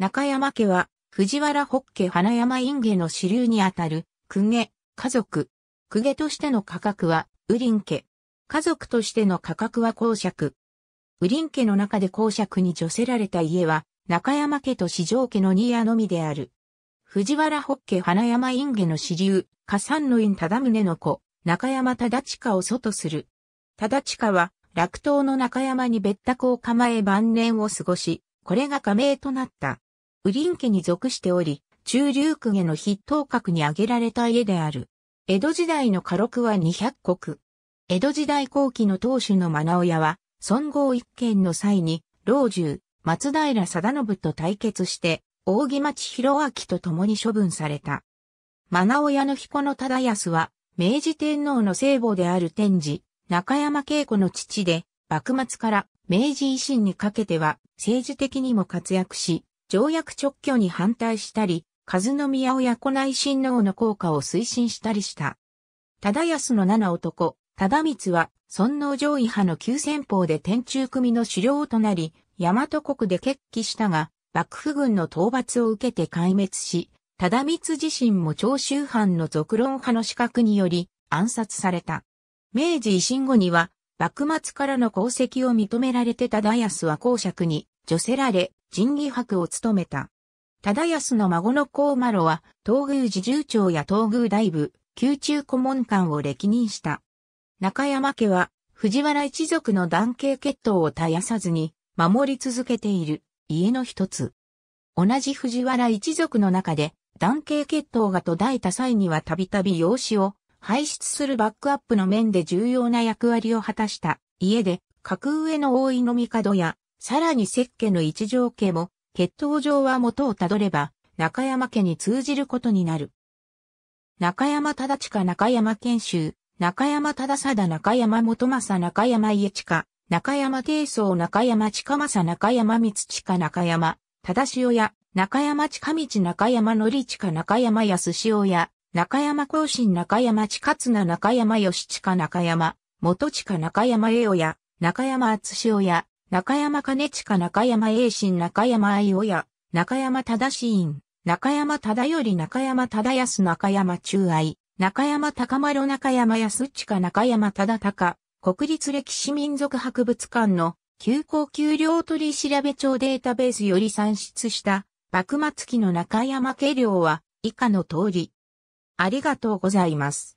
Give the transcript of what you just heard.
中山家は、藤原北家花山院家の支流にあたる、公家、家族。公家としての価格は、ウリン家。家族としての価格は公爵。ウリン家の中で公爵に除せられた家は、中山家と四条家の二夜のみである。藤原北家花山院家の支流、加山の院忠宗の子、中山忠近を祖とする。忠近は、落東の中山に別宅を構え晩年を過ごし、これが加盟となった。ウリン家に属しており、中流区への筆頭格に挙げられた家である。江戸時代の家禄は200国。江戸時代後期の当主の真ヤは、孫号一件の際に、老中、松平定信と対決して、扇町広明と共に処分された。真ヤの彦の忠康は、明治天皇の聖母である天智、中山慶子の父で、幕末から明治維新にかけては政治的にも活躍し、条約直挙に反対したり、和宮親子内親王の効果を推進したりした。忠康の七男、忠光は、尊王攘夷派の急先鋒で天中組の首領となり、大和国で決起したが、幕府軍の討伐を受けて壊滅し、忠光自身も長州藩の続論派の資格により暗殺された。明治維新後には、幕末からの功績を認められて忠康は公爵に、除せられ、仁義博を務めた。忠康の孫の高麻呂は、東宮侍従長や東宮大部、宮中顧問官を歴任した。中山家は、藤原一族の男系血統を絶やさずに、守り続けている、家の一つ。同じ藤原一族の中で、男系血統が途絶えた際にはたびたび養子を排出するバックアップの面で重要な役割を果たした家で、格上の大井の帝やさらに石家の一条家も、血統上は元をたどれば、中山家に通じることになる。中山忠親中山賢秀、中山忠貞中山元正中山家近、中山定宗中山近正中山光近中山、忠潮や、中山近道中山則近中山安潮や、中山孝心中山近綱中山義近中山、元近中山栄親、中山厚潮や、中山兼近中山栄心中山愛親、中山忠信、院、中山忠頼中山忠康中山中愛、中山高丸中山安近中山忠高、国立歴史民族博物館の休校給料取調べ帳データベースより算出した幕末期の中山家量は以下の通り。ありがとうございます。